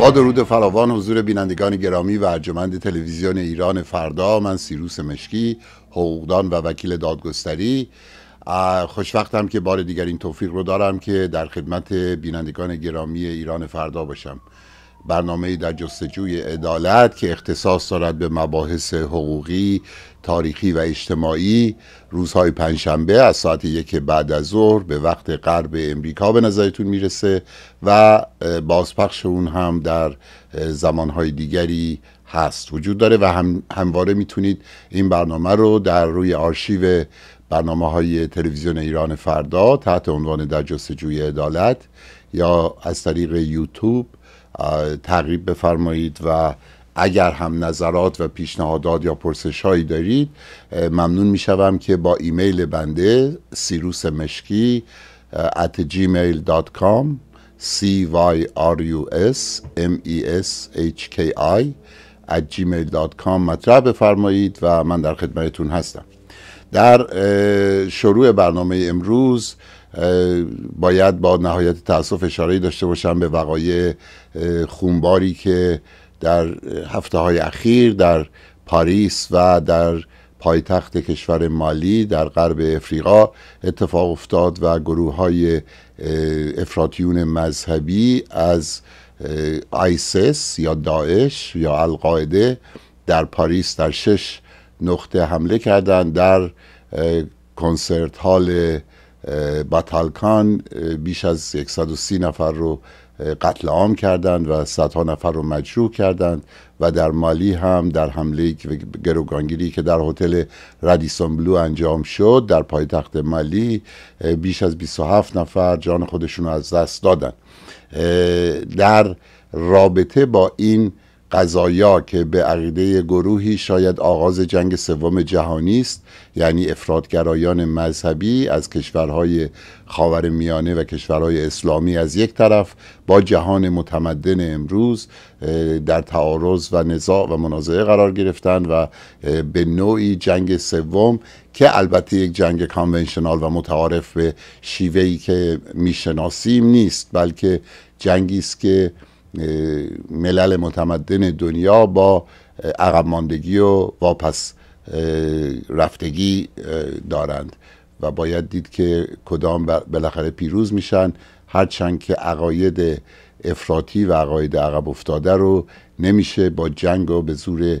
با درود فراوان حضور بینندگان گرامی و ارجمند تلویزیون ایران فردا من سیروس مشکی حقوقدان و وکیل دادگستری خوشوقتم که بار دیگر این توفیق رو دارم که در خدمت بینندگان گرامی ایران فردا باشم برنامه در جستجوی عدالت که اختصاص دارد به مباحث حقوقی، تاریخی و اجتماعی روزهای پنجشنبه از ساعت یک بعد از ظهر به وقت غرب امریکا به نظرتون میرسه و بازپخش اون هم در زمانهای دیگری هست وجود داره و هم همواره میتونید این برنامه رو در روی آرشیو برنامه های تلویزیون ایران فردا تحت عنوان در جستجوی عدالت یا از طریق یوتیوب تقریب بفرمایید و اگر هم نظرات و پیشنهادات یا پرسش هایی دارید ممنون میشوم که با ایمیل بنده سیروس مشکی at gmail.com c y r u s m e s h k i gmail.com مطرح بفرمایید و من در خدمتتون هستم در شروع برنامه امروز باید با نهایت تاسف اشاره داشته باشم به وقایع خونباری که در هفته های اخیر در پاریس و در پایتخت کشور مالی در غرب افریقا اتفاق افتاد و گروه های افراطیون مذهبی از آیسس یا داعش یا القاعده در پاریس در شش نقطه حمله کردند در کنسرت هال باتالکان بیش از 130 نفر رو قتل عام کردند و صدها نفر رو مجروح کردند و در مالی هم در حمله گروگانگیری که در هتل رادیسون بلو انجام شد در پایتخت مالی بیش از 27 نفر جان خودشون رو از دست دادند در رابطه با این قضایا که به عقیده گروهی شاید آغاز جنگ سوم جهانی است یعنی افرادگرایان مذهبی از کشورهای خاور میانه و کشورهای اسلامی از یک طرف با جهان متمدن امروز در تعارض و نزاع و منازعه قرار گرفتن و به نوعی جنگ سوم که البته یک جنگ کانونشنال و متعارف به شیوهی که میشناسیم نیست بلکه جنگی است که ملل متمدن دنیا با عقب ماندگی و واپس رفتگی دارند و باید دید که کدام بالاخره پیروز میشن هرچند که عقاید افراطی و عقاید عقب افتاده رو نمیشه با جنگ و به زور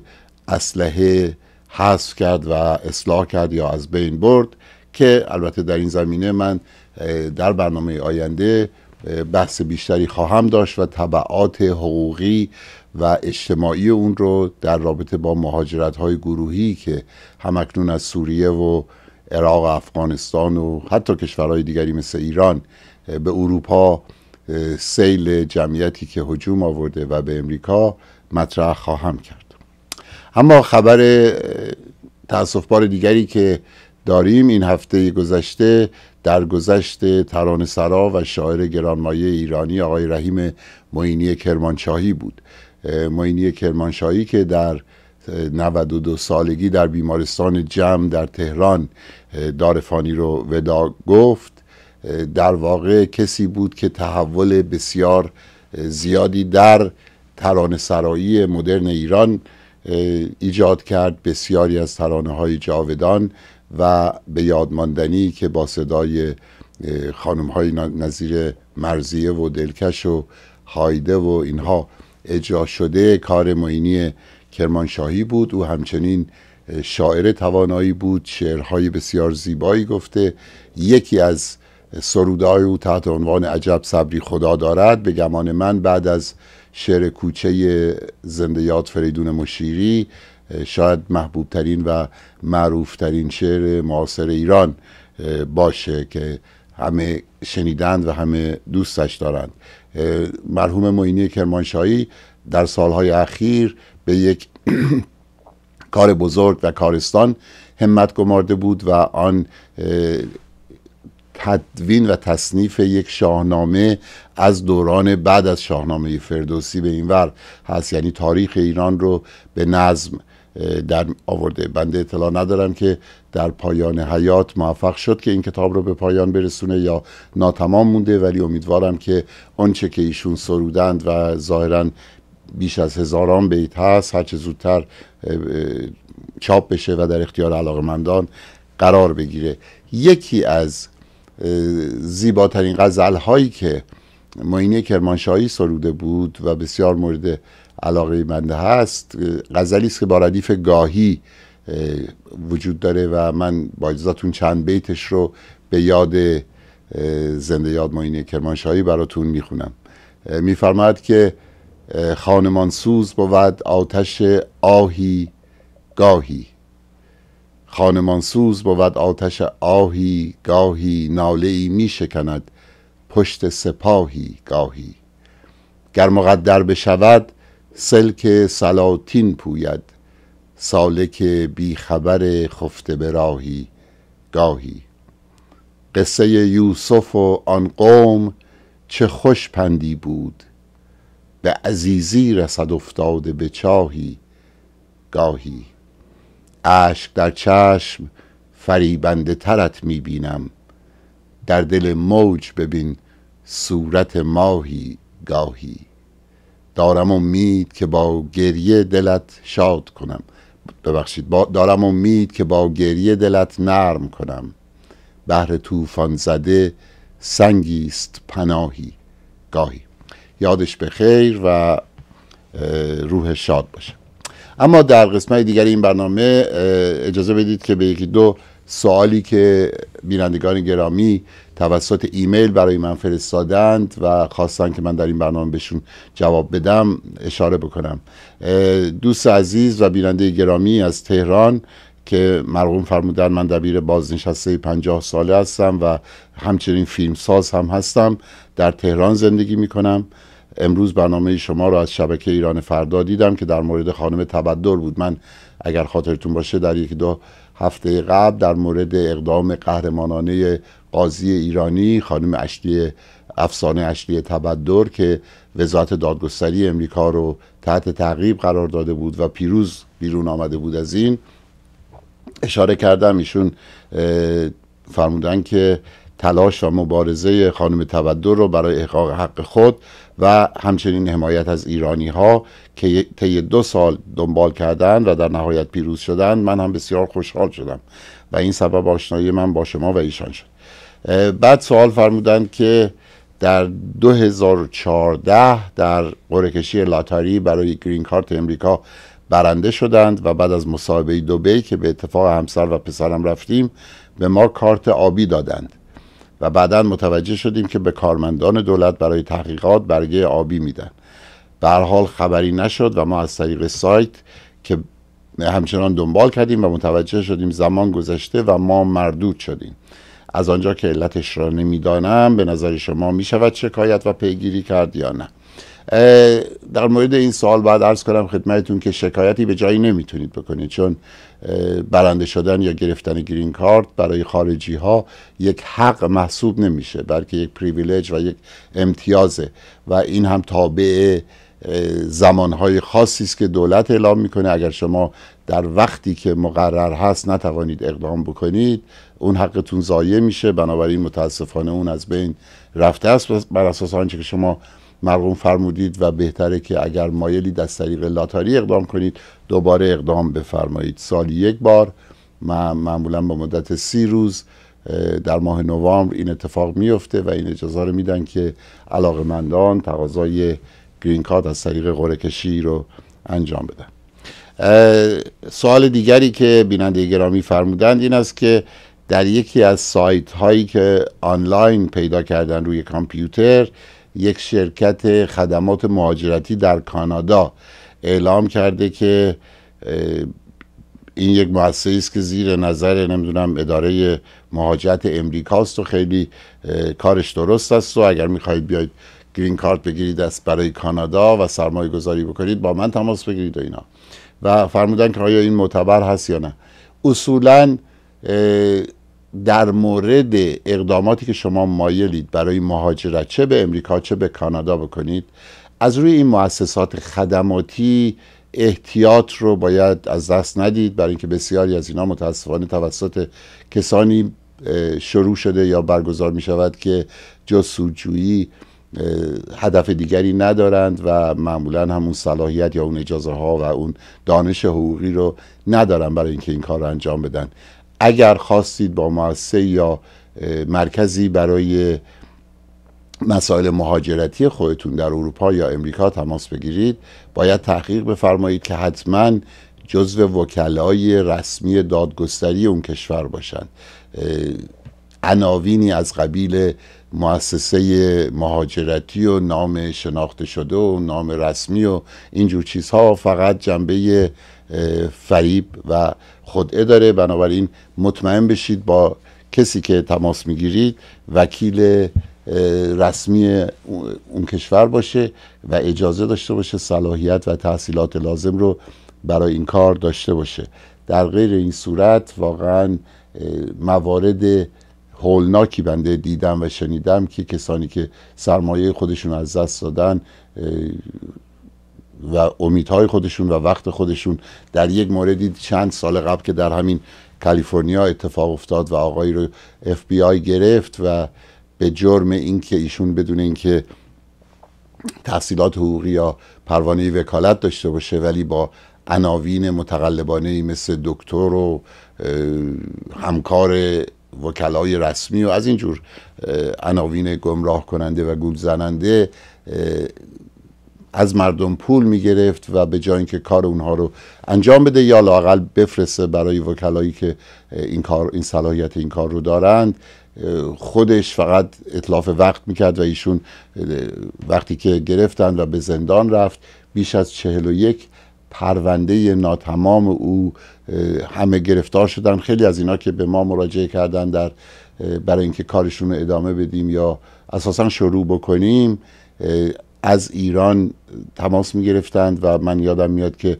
اسلحه حذف کرد و اصلاح کرد یا از بین برد که البته در این زمینه من در برنامه آینده بحث بیشتری خواهم داشت و طبعات حقوقی و اجتماعی اون رو در رابطه با مهاجرت های گروهی که همکنون از سوریه و عراق و افغانستان و حتی کشورهای دیگری مثل ایران به اروپا سیل جمعیتی که هجوم آورده و به امریکا مطرح خواهم کرد اما خبر تاسفبار دیگری که داریم این هفته گذشته در گذشت ترانه سرا و شاعر گرانمایه ایرانی آقای رحیم معینی کرمانشاهی بود معینی کرمانشاهی که در 92 سالگی در بیمارستان جمع در تهران دارفانی رو ودا گفت در واقع کسی بود که تحول بسیار زیادی در ترانه سرایی مدرن ایران ایجاد کرد بسیاری از ترانه های جاودان و به یادماندنی که با صدای خانم های نظیر مرزیه و دلکش و هایده و اینها اجرا شده کار معینی کرمانشاهی بود او همچنین شاعر توانایی بود شعرهای بسیار زیبایی گفته یکی از سرودهای او تحت عنوان عجب صبری خدا دارد به گمان من بعد از شعر کوچه زنده فریدون مشیری شاید محبوب ترین و معروف ترین شعر معاصر ایران باشه که همه شنیدند و همه دوستش دارند مرحوم معینی کرمانشاهی در سالهای اخیر به یک کار بزرگ و کارستان همت گمارده بود و آن تدوین و تصنیف یک شاهنامه از دوران بعد از شاهنامه فردوسی به اینور هست یعنی تاریخ ایران رو به نظم در آورده بنده اطلاع ندارم که در پایان حیات موفق شد که این کتاب رو به پایان برسونه یا ناتمام مونده ولی امیدوارم که آنچه که ایشون سرودند و ظاهرا بیش از هزاران بیت هست هرچه زودتر چاپ بشه و در اختیار علاقمندان قرار بگیره یکی از زیباترین غزل هایی که معینه کرمانشاهی سروده بود و بسیار مورد علاقه منده هست غزلی است که با ردیف گاهی وجود داره و من با اجازتون چند بیتش رو به یاد زنده یاد ماینه کرمانشاهی براتون میخونم میفرماید که خانمان سوز بود آتش آهی گاهی خانمان سوز بود آتش آهی گاهی ناله ای می پشت سپاهی گاهی گر مقدر بشود سلک سلاطین پوید سالک بیخبر خفته به راهی گاهی قصه یوسف و آن قوم چه خوش پندی بود به عزیزی رسد افتاده به چاهی گاهی اشک در چشم فریبنده ترت می بینم در دل موج ببین صورت ماهی گاهی دارم امید که با گریه دلت شاد کنم ببخشید با دارم امید که با گریه دلت نرم کنم بهر طوفان زده سنگی پناهی گاهی یادش به خیر و روح شاد باشه اما در قسمت دیگر این برنامه اجازه بدید که به یکی دو سوالی که بینندگان گرامی توسط ایمیل برای من فرستادند و خواستند که من در این برنامه بهشون جواب بدم اشاره بکنم دوست عزیز و بیننده گرامی از تهران که مرغوم فرمودن من دبیر بازنشسته پنجاه ساله هستم و همچنین فیلمساز هم هستم در تهران زندگی می کنم امروز برنامه شما را از شبکه ایران فردا دیدم که در مورد خانم تبدر بود من اگر خاطرتون باشه در یک دو هفته قبل در مورد اقدام قهرمانانه قاضی ایرانی خانم اشلی افسانه اشلی تبدر که وزارت دادگستری امریکا رو تحت تعقیب قرار داده بود و پیروز بیرون آمده بود از این اشاره کردم ایشون فرمودن که تلاش و مبارزه خانم تبدر رو برای احقاق حق خود و همچنین حمایت از ایرانی ها که طی دو سال دنبال کردن و در نهایت پیروز شدن من هم بسیار خوشحال شدم و این سبب آشنایی من با شما و ایشان شد بعد سوال فرمودند که در 2014 در قرعه کشی لاتاری برای گرین کارت امریکا برنده شدند و بعد از مصاحبه دوبی که به اتفاق همسر و پسرم رفتیم به ما کارت آبی دادند و بعدا متوجه شدیم که به کارمندان دولت برای تحقیقات برگه آبی میدن به حال خبری نشد و ما از طریق سایت که همچنان دنبال کردیم و متوجه شدیم زمان گذشته و ما مردود شدیم از آنجا که علتش را نمیدانم به نظر شما میشود شکایت و پیگیری کرد یا نه در مورد این سوال بعد عرض کنم خدمتتون که شکایتی به جایی نمیتونید بکنید چون برنده شدن یا گرفتن گرین کارت برای خارجی ها یک حق محسوب نمیشه بلکه یک پریویلیج و یک امتیازه و این هم تابع زمانهای خاصی است که دولت اعلام میکنه اگر شما در وقتی که مقرر هست نتوانید اقدام بکنید اون حقتون ضایع میشه بنابراین متاسفانه اون از بین رفته است بر اساس آنچه که شما مرغوم فرمودید و بهتره که اگر مایلی از طریق لاتاری اقدام کنید دوباره اقدام بفرمایید سالی یک بار معمولا با مدت سی روز در ماه نوامبر این اتفاق میفته و این اجازه رو میدن که مندان تقاضای گرین کارت از طریق قرعه کشی رو انجام بدن سوال دیگری که بیننده گرامی فرمودند این است که در یکی از سایت هایی که آنلاین پیدا کردن روی کامپیوتر یک شرکت خدمات مهاجرتی در کانادا اعلام کرده که این یک مؤسسه است که زیر نظر نمیدونم اداره مهاجرت امریکاست و خیلی کارش درست است و اگر میخواهید بیاید گرین کارت بگیرید از برای کانادا و سرمایه گذاری بکنید با من تماس بگیرید و اینا و فرمودن که آیا این معتبر هست یا نه اصولا در مورد اقداماتی که شما مایلید برای مهاجرت چه به امریکا چه به کانادا بکنید از روی این مؤسسات خدماتی احتیاط رو باید از دست ندید برای اینکه بسیاری از اینا متاسفانه توسط کسانی شروع شده یا برگزار می شود که سوجویی هدف دیگری ندارند و معمولا همون صلاحیت یا اون اجازه ها و اون دانش حقوقی رو ندارن برای اینکه این کار رو انجام بدن اگر خواستید با مؤسسه یا مرکزی برای مسائل مهاجرتی خودتون در اروپا یا امریکا تماس بگیرید باید تحقیق بفرمایید که حتما جزو وکلای رسمی دادگستری اون کشور باشند. عناوینی از قبیل مؤسسه مهاجرتی و نام شناخته شده و نام رسمی و اینجور چیزها فقط جنبه فریب و خدعه داره بنابراین مطمئن بشید با کسی که تماس میگیرید وکیل رسمی اون کشور باشه و اجازه داشته باشه صلاحیت و تحصیلات لازم رو برای این کار داشته باشه در غیر این صورت واقعا موارد هولناکی بنده دیدم و شنیدم که کسانی که سرمایه خودشون از دست دادن و امیدهای خودشون و وقت خودشون در یک موردی چند سال قبل که در همین کالیفرنیا اتفاق افتاد و آقای رو اف بی آی گرفت و به جرم اینکه ایشون بدون اینکه تحصیلات حقوقی یا پروانه وکالت داشته باشه ولی با عناوین متقلبانه مثل دکتر و همکار وکلای رسمی و از اینجور عناوین گمراه کننده و گول زننده از مردم پول میگرفت و به جای اینکه کار اونها رو انجام بده یا لاقل بفرسته برای وکلایی که این کار این صلاحیت این کار رو دارند خودش فقط اطلاف وقت میکرد و ایشون وقتی که گرفتند و به زندان رفت بیش از چهل و یک پرونده ناتمام او همه گرفتار شدن خیلی از اینا که به ما مراجعه کردن در برای اینکه کارشون رو ادامه بدیم یا اساسا شروع بکنیم از ایران تماس می گرفتند و من یادم میاد که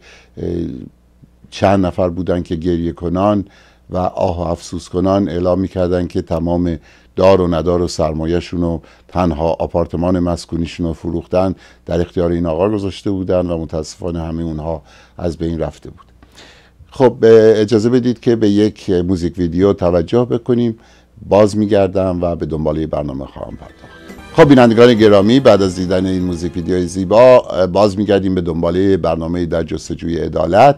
چند نفر بودند که گریه کنان و آه و افسوس کنان اعلام میکردند که تمام دار و ندار و سرمایهشون و تنها آپارتمان مسکونیشون رو فروختن در اختیار این آقا گذاشته بودن و متاسفانه همه اونها از بین رفته بود خب اجازه بدید که به یک موزیک ویدیو توجه بکنیم باز میگردم و به دنبال برنامه خواهم پرداخت خب بینندگان گرامی بعد از دیدن این موزیک ویدیوی زیبا باز میگردیم به دنباله برنامه در جستجوی عدالت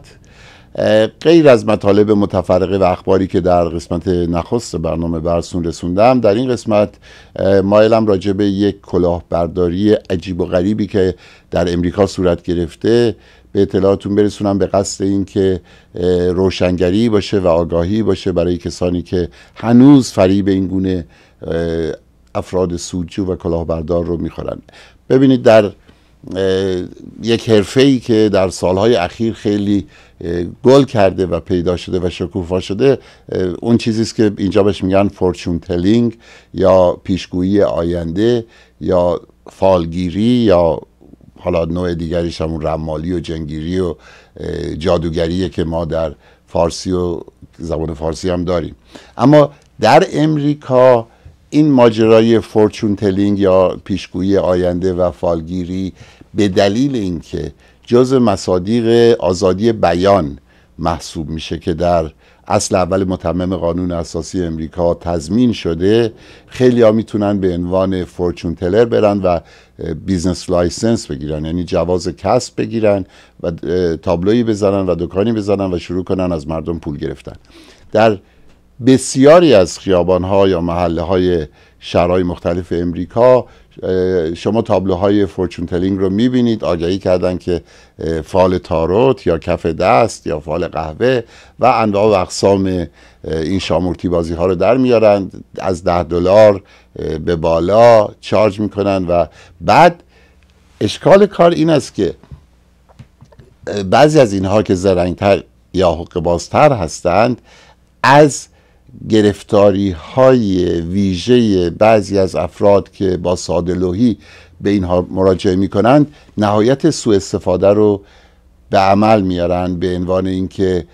غیر از مطالب متفرقه و اخباری که در قسمت نخست برنامه برسون رسوندم در این قسمت مایلم راجع به یک کلاهبرداری عجیب و غریبی که در امریکا صورت گرفته به اطلاعاتون برسونم به قصد اینکه روشنگری باشه و آگاهی باشه برای کسانی که هنوز فریب این گونه افراد سودجو و کلاهبردار رو میخورن ببینید در یک حرفه ای که در سالهای اخیر خیلی گل کرده و پیدا شده و شکوفا شده اون چیزی است که اینجا بهش میگن فورچون تلینگ یا پیشگویی آینده یا فالگیری یا حالا نوع دیگریش همون رمالی و جنگیری و جادوگریه که ما در فارسی و زبان فارسی هم داریم اما در امریکا این ماجرای فورچون تلینگ یا پیشگویی آینده و فالگیری به دلیل اینکه جز مصادیق آزادی بیان محسوب میشه که در اصل اول متمم قانون اساسی امریکا تضمین شده خیلی ها میتونن به عنوان فورچون تلر برن و بیزنس لایسنس بگیرن یعنی جواز کسب بگیرن و تابلویی بزنن و دکانی بزنن و شروع کنن از مردم پول گرفتن در بسیاری از ها یا محله های شهرهای مختلف امریکا شما تابلوهای فورچون تلینگ رو میبینید آگهی کردن که فال تاروت یا کف دست یا فال قهوه و انواع و اقسام این شامورتی بازی ها رو در میارند از ده دلار به بالا چارج میکنن و بعد اشکال کار این است که بعضی از اینها که زرنگتر یا حقبازتر هستند از گرفتاری های ویژه بعضی از افراد که با سادلوهی به اینها مراجعه می کنند نهایت سوء استفاده رو به عمل میارن به عنوان اینکه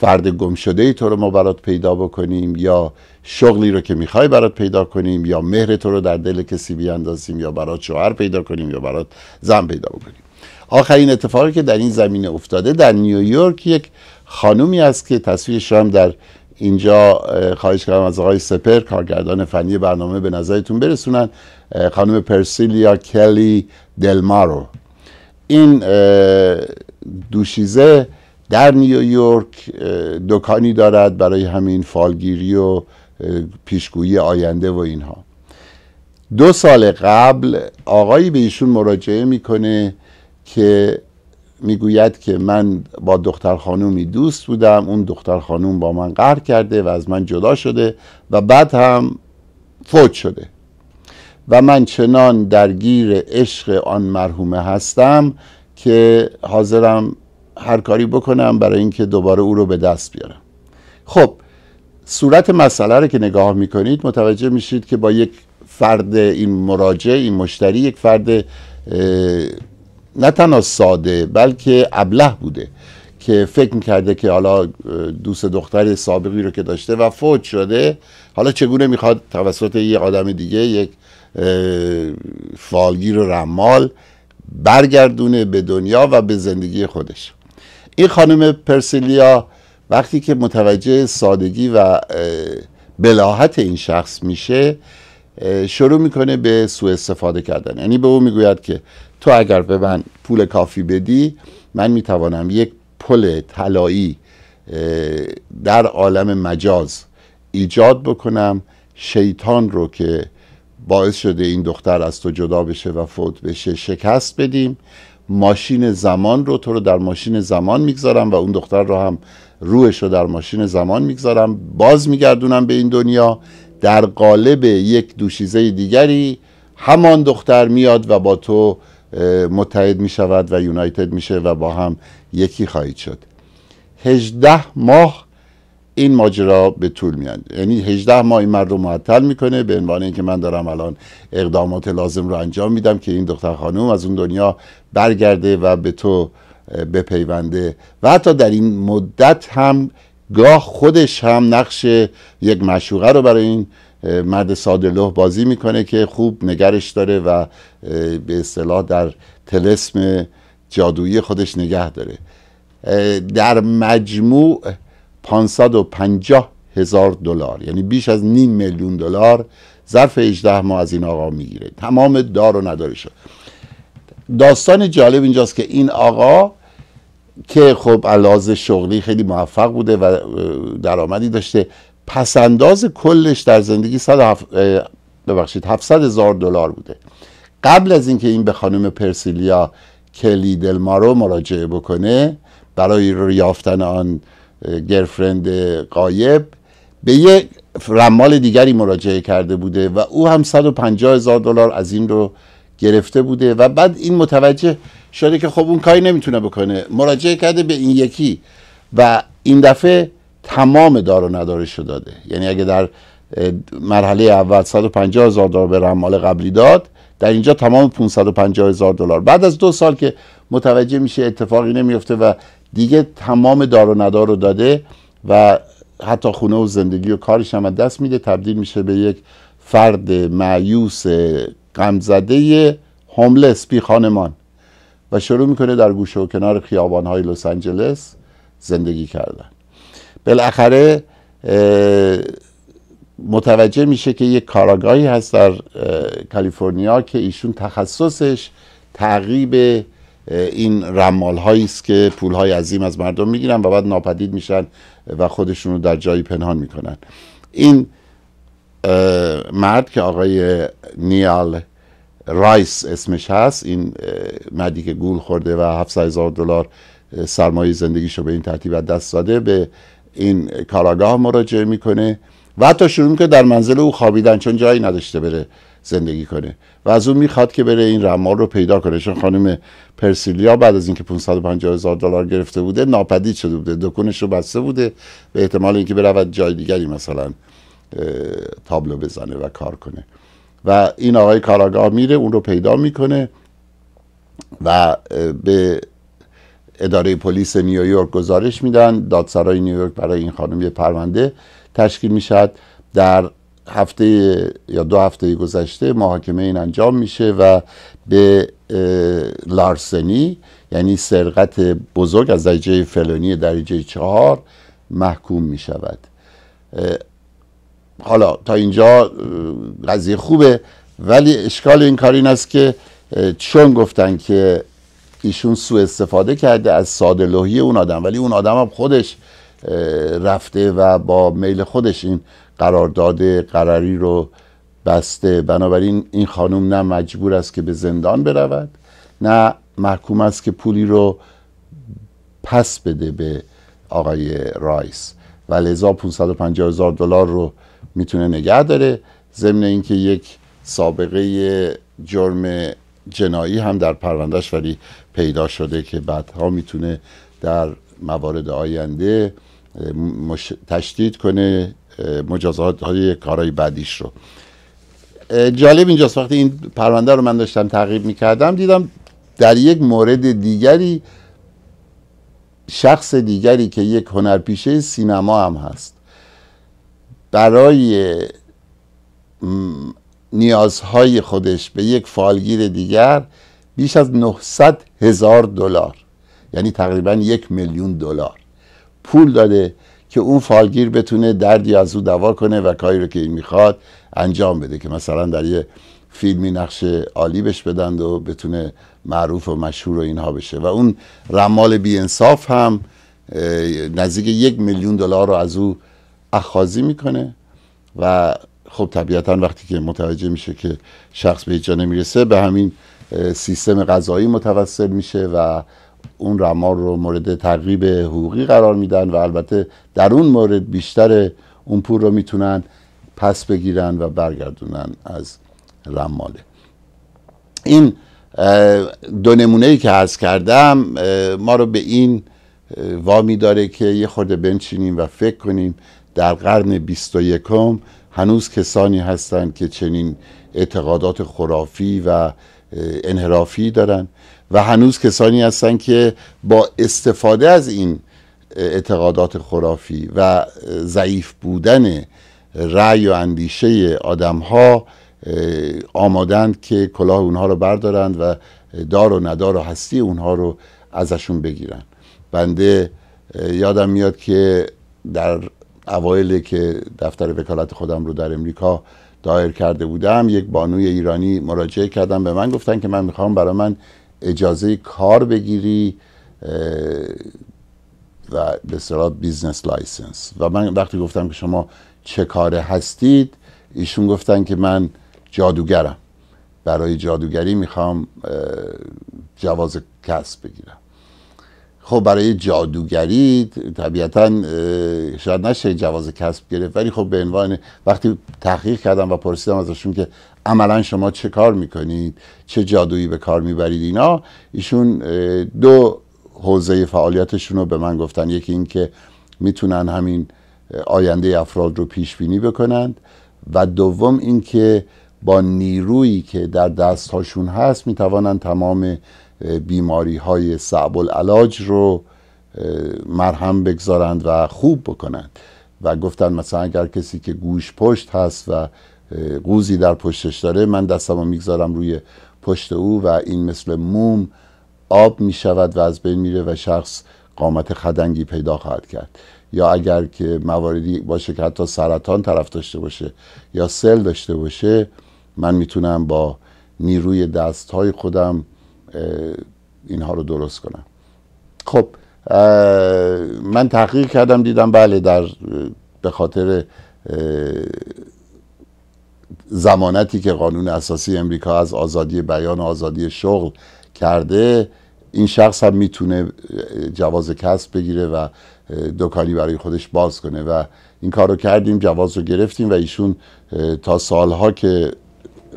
فرد گم شده ای تو رو ما برات پیدا بکنیم یا شغلی رو که میخوای برات پیدا کنیم یا مهر تو رو در دل کسی بیاندازیم یا برات شوهر پیدا کنیم یا برات زن پیدا بکنیم آخرین اتفاقی که در این زمینه افتاده در نیویورک یک خانومی است که تصویرش هم در اینجا خواهش کردم از آقای سپر کارگردان فنی برنامه به نظرتون برسونن خانم پرسیلیا کلی دلمارو این دوشیزه در نیویورک دکانی دارد برای همین فالگیری و پیشگویی آینده و اینها دو سال قبل آقایی به ایشون مراجعه میکنه که میگوید که من با دختر خانومی دوست بودم اون دختر خانوم با من قهر کرده و از من جدا شده و بعد هم فوت شده و من چنان درگیر عشق آن مرحومه هستم که حاضرم هر کاری بکنم برای اینکه دوباره او رو به دست بیارم خب صورت مسئله رو که نگاه میکنید متوجه میشید که با یک فرد این مراجع این مشتری یک فرد نه تنها ساده بلکه ابله بوده که فکر میکرده که حالا دوست دختر سابقی رو که داشته و فوت شده حالا چگونه میخواد توسط یه آدم دیگه یک فالگیر و رمال برگردونه به دنیا و به زندگی خودش این خانم پرسیلیا وقتی که متوجه سادگی و بلاحت این شخص میشه شروع میکنه به سوء استفاده کردن یعنی به او میگوید که تو اگر به من پول کافی بدی من میتوانم یک پل طلایی در عالم مجاز ایجاد بکنم شیطان رو که باعث شده این دختر از تو جدا بشه و فوت بشه شکست بدیم ماشین زمان رو تو رو در ماشین زمان میگذارم و اون دختر رو هم روحش رو در ماشین زمان میگذارم باز میگردونم به این دنیا در قالب یک دوشیزه دیگری همان دختر میاد و با تو متحد می شود و یونایتد میشه و با هم یکی خواهید شد 18 ماه این ماجرا به طول میاد یعنی 18 ماه این مرد رو معطل میکنه به عنوان اینکه من دارم الان اقدامات لازم رو انجام میدم که این دختر خانم از اون دنیا برگرده و به تو بپیونده و حتی در این مدت هم گاه خودش هم نقش یک مشوقه رو برای این مرد ساده بازی میکنه که خوب نگرش داره و به اصطلاح در تلسم جادویی خودش نگه داره در مجموع 550 هزار دلار یعنی بیش از نیم میلیون دلار ظرف 18 ماه از این آقا میگیره تمام دار و نداره شد داستان جالب اینجاست که این آقا که خب علاوه شغلی خیلی موفق بوده و درآمدی داشته پسنداز کلش در زندگی هف... ببخشید 700 هزار دلار بوده قبل از اینکه این به خانم پرسیلیا کلی دلمارو مراجعه بکنه برای یافتن آن گرفرند قایب به یک رمال دیگری مراجعه کرده بوده و او هم 150 هزار دلار از این رو گرفته بوده و بعد این متوجه شده که خب اون کاری نمیتونه بکنه مراجعه کرده به این یکی و این دفعه تمام دار و ندارش رو داده یعنی اگه در مرحله اول 150 هزار دلار به رمال قبلی داد در اینجا تمام 550 هزار دلار بعد از دو سال که متوجه میشه اتفاقی نمیفته و دیگه تمام دار و ندار رو داده و حتی خونه و زندگی و کارش هم دست میده تبدیل میشه به یک فرد معیوس غمزده هوملس بی خانمان و شروع میکنه در گوشه و کنار خیابان های لس آنجلس زندگی کردن بالاخره متوجه میشه که یک کاراگاهی هست در کالیفرنیا که ایشون تخصصش تعقیب این رمال هایی است که پول های عظیم از مردم میگیرن و بعد ناپدید میشن و خودشون رو در جایی پنهان میکنن این مرد که آقای نیال رایس اسمش هست این مردی که گول خورده و 700 هزار دلار سرمایه زندگیش رو به این ترتیب دست داده به این کاراگاه مراجعه میکنه و حتی شروع میکنه در منزل او خوابیدن چون جایی نداشته بره زندگی کنه و از اون میخواد که بره این رمال رو پیدا کنه چون خانم پرسیلیا بعد از اینکه 550 هزار دلار گرفته بوده ناپدید شده بوده دکونش رو بسته بوده به احتمال اینکه برود جای دیگری مثلا تابلو بزنه و کار کنه و این آقای کاراگاه میره اون رو پیدا میکنه و به اداره پلیس نیویورک گزارش میدن دادسرای نیویورک برای این خانم یه پرونده تشکیل میشد در هفته یا دو هفته گذشته محاکمه این انجام میشه و به لارسنی یعنی سرقت بزرگ از درجه فلانی درجه چهار محکوم می شود حالا تا اینجا قضیه خوبه ولی اشکال این کار این است که چون گفتن که ایشون سوء استفاده کرده از ساده لوحی اون آدم ولی اون آدم هم خودش رفته و با میل خودش این قرارداد قراری رو بسته بنابراین این خانم نه مجبور است که به زندان برود نه محکوم است که پولی رو پس بده به آقای رایس و لذا 550 هزار دلار رو میتونه نگه داره ضمن اینکه یک سابقه جرم جنایی هم در پروندهش ولی پیدا شده که بعدها میتونه در موارد آینده تشدید کنه مجازات های کارهای بعدیش رو جالب اینجاست وقتی این پرونده رو من داشتم تعقیب میکردم دیدم در یک مورد دیگری شخص دیگری که یک هنرپیشه سینما هم هست برای نیازهای خودش به یک فالگیر دیگر بیش از 900 هزار دلار یعنی تقریبا یک میلیون دلار پول داده که اون فالگیر بتونه دردی از او دوا کنه و کاری رو که این میخواد انجام بده که مثلا در یه فیلمی نقش عالی بش بدند و بتونه معروف و مشهور و اینها بشه و اون رمال انصاف هم نزدیک یک میلیون دلار رو از او اخازی میکنه و خب طبیعتا وقتی که متوجه میشه که شخص به جانه نمیرسه به همین سیستم غذایی متوسل میشه و اون رمال رو مورد تقریب حقوقی قرار میدن و البته در اون مورد بیشتر اون پول رو میتونن پس بگیرن و برگردونن از رماله این دو نمونه ای که عرض کردم ما رو به این وامی داره که یه خورده بنشینیم و فکر کنیم در قرن 21 هنوز کسانی هستند که چنین اعتقادات خرافی و انحرافی دارند و هنوز کسانی هستند که با استفاده از این اعتقادات خرافی و ضعیف بودن رأی و اندیشه آدم ها آمادند که کلاه اونها رو بردارند و دار و ندار و هستی اونها رو ازشون بگیرن بنده یادم میاد که در اوایل که دفتر وکالت خودم رو در امریکا دایر کرده بودم یک بانوی ایرانی مراجعه کردم به من گفتن که من میخوام برای من اجازه کار بگیری و به بیزنس لایسنس و من وقتی گفتم که شما چه کار هستید ایشون گفتن که من جادوگرم برای جادوگری میخوام جواز کسب بگیرم خب برای جادوگری طبیعتا شاید نشه جواز کسب گرفت ولی خب به عنوان وقتی تحقیق کردم و پرسیدم ازشون که عملا شما چه کار میکنید چه جادویی به کار میبرید اینا ایشون دو حوزه فعالیتشون رو به من گفتن یکی این که میتونن همین آینده افراد رو پیش بینی بکنند و دوم اینکه با نیرویی که در دستهاشون هست میتوانند تمام بیماری های صعب العلاج رو مرهم بگذارند و خوب بکنند و گفتن مثلا اگر کسی که گوش پشت هست و قوزی در پشتش داره من رو میگذارم روی پشت او و این مثل موم آب میشود و از بین میره و شخص قامت خدنگی پیدا خواهد کرد یا اگر که مواردی باشه که حتی سرطان طرف داشته باشه یا سل داشته باشه من میتونم با نیروی دست های خودم اینها رو درست کنم خب من تحقیق کردم دیدم بله در به خاطر زمانتی که قانون اساسی امریکا از آزادی بیان و آزادی شغل کرده این شخص هم میتونه جواز کسب بگیره و دکانی برای خودش باز کنه و این کار رو کردیم جواز رو گرفتیم و ایشون تا سالها که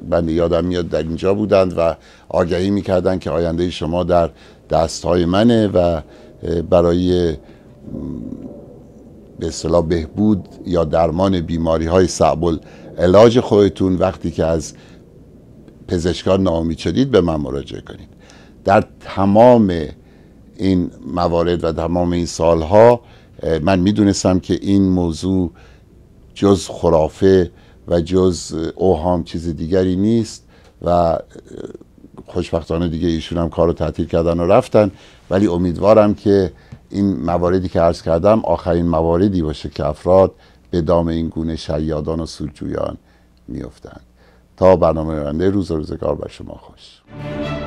من یادم میاد در اینجا بودند و آگهی میکردند که آینده شما در دستهای منه و برای به اصطلاح بهبود یا درمان بیماری های سعبل علاج خودتون وقتی که از پزشکان ناامید شدید به من مراجعه کنید در تمام این موارد و تمام این سالها من میدونستم که این موضوع جز خرافه و جز اوهام چیز دیگری نیست و خوشبختانه دیگه ایشون هم کار رو تعطیل کردن و رفتن ولی امیدوارم که این مواردی که عرض کردم آخرین مواردی باشه که افراد به دام این گونه شیادان و سودجویان میفتند تا برنامه آینده روز و روزگار بر شما خوش